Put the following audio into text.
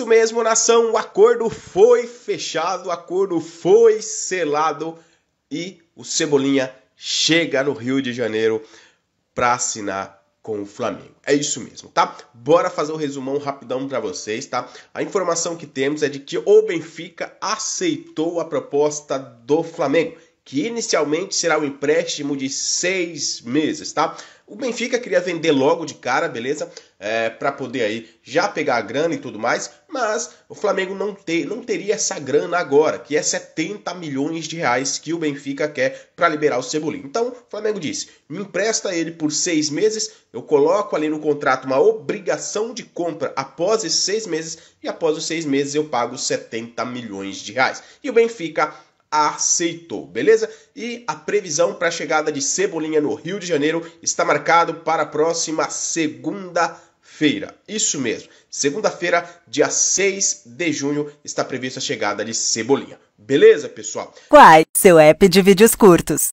Isso mesmo, nação, o acordo foi fechado, o acordo foi selado e o Cebolinha chega no Rio de Janeiro para assinar com o Flamengo. É isso mesmo, tá? Bora fazer um resumão rapidão para vocês, tá? A informação que temos é de que o Benfica aceitou a proposta do Flamengo que inicialmente será um empréstimo de seis meses, tá? O Benfica queria vender logo de cara, beleza? É, para poder aí já pegar a grana e tudo mais, mas o Flamengo não, ter, não teria essa grana agora, que é 70 milhões de reais que o Benfica quer para liberar o Cebolinha. Então, o Flamengo disse: me empresta ele por seis meses, eu coloco ali no contrato uma obrigação de compra após esses seis meses, e após os seis meses eu pago 70 milhões de reais. E o Benfica aceitou, beleza? E a previsão para a chegada de Cebolinha no Rio de Janeiro está marcado para a próxima segunda-feira. Isso mesmo. Segunda-feira, dia 6 de junho, está prevista a chegada de Cebolinha. Beleza, pessoal? Qual seu app de vídeos curtos.